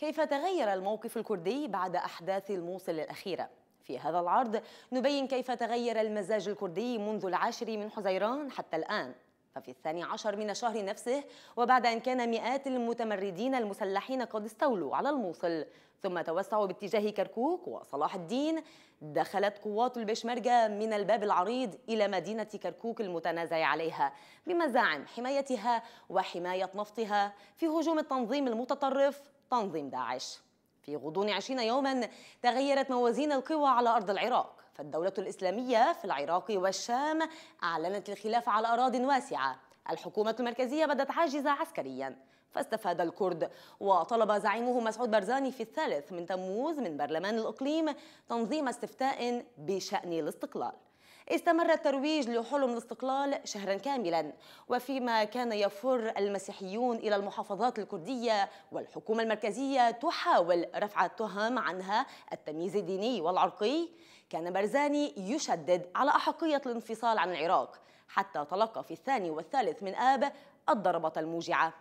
كيف تغير الموقف الكردي بعد أحداث الموصل الأخيرة؟ في هذا العرض نبين كيف تغير المزاج الكردي منذ العاشر من حزيران حتى الآن ففي الثاني عشر من الشهر نفسه وبعد أن كان مئات المتمردين المسلحين قد استولوا على الموصل ثم توسعوا باتجاه كركوك وصلاح الدين دخلت قوات البشمركة من الباب العريض إلى مدينة كركوك المتنازع عليها بمزاعم حمايتها وحماية نفطها في هجوم التنظيم المتطرف تنظيم داعش في غضون عشرين يوما تغيرت موازين القوى على أرض العراق فالدولة الإسلامية في العراق والشام أعلنت الخلاف على أراض واسعة الحكومة المركزية بدت عاجزة عسكريا فاستفاد الكرد وطلب زعيمه مسعود برزاني في الثالث من تموز من برلمان الإقليم تنظيم استفتاء بشأن الاستقلال استمر الترويج لحلم الاستقلال شهرا كاملا وفيما كان يفر المسيحيون إلى المحافظات الكردية والحكومة المركزية تحاول رفع التهم عنها التمييز الديني والعرقي كان برزاني يشدد على أحقية الانفصال عن العراق حتى تلقى في الثاني والثالث من آب الضربة الموجعة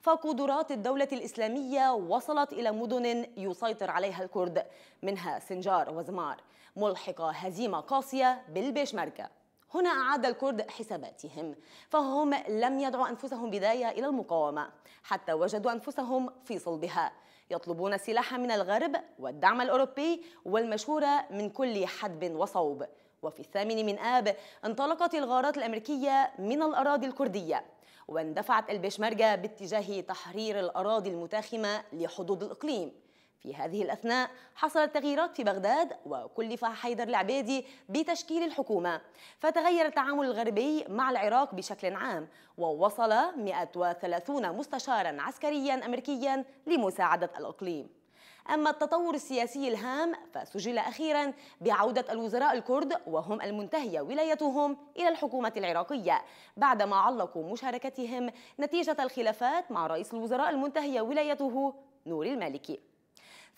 فقدرات الدولة الإسلامية وصلت إلى مدن يسيطر عليها الكرد منها سنجار وزمار ملحقة هزيمة قاسية بالبيشمركة هنا أعاد الكرد حساباتهم فهم لم يدعوا أنفسهم بداية إلى المقاومة حتى وجدوا أنفسهم في صلبها يطلبون السلاح من الغرب والدعم الأوروبي والمشورة من كل حدب وصوب وفي الثامن من آب انطلقت الغارات الأمريكية من الأراضي الكردية واندفعت البشمركة باتجاه تحرير الأراضي المتاخمة لحدود الإقليم في هذه الأثناء حصلت تغييرات في بغداد وكلف حيدر العبيدي بتشكيل الحكومة فتغير التعامل الغربي مع العراق بشكل عام ووصل 130 مستشارا عسكريا أمريكيا لمساعدة الإقليم أما التطور السياسي الهام فسجل أخيرا بعودة الوزراء الكرد وهم المنتهية ولايتهم إلى الحكومة العراقية بعدما علقوا مشاركتهم نتيجة الخلافات مع رئيس الوزراء المنتهية ولايته نور المالكي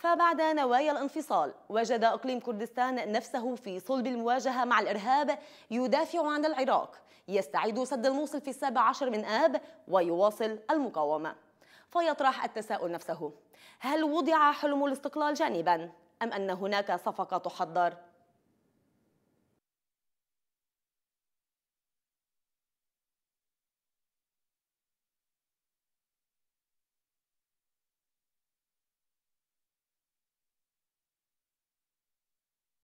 فبعد نوايا الانفصال وجد اقليم كردستان نفسه في صلب المواجهه مع الارهاب يدافع عن العراق يستعيد سد الموصل في السابع عشر من اب ويواصل المقاومه فيطرح التساؤل نفسه هل وضع حلم الاستقلال جانبا ام ان هناك صفقه تحضر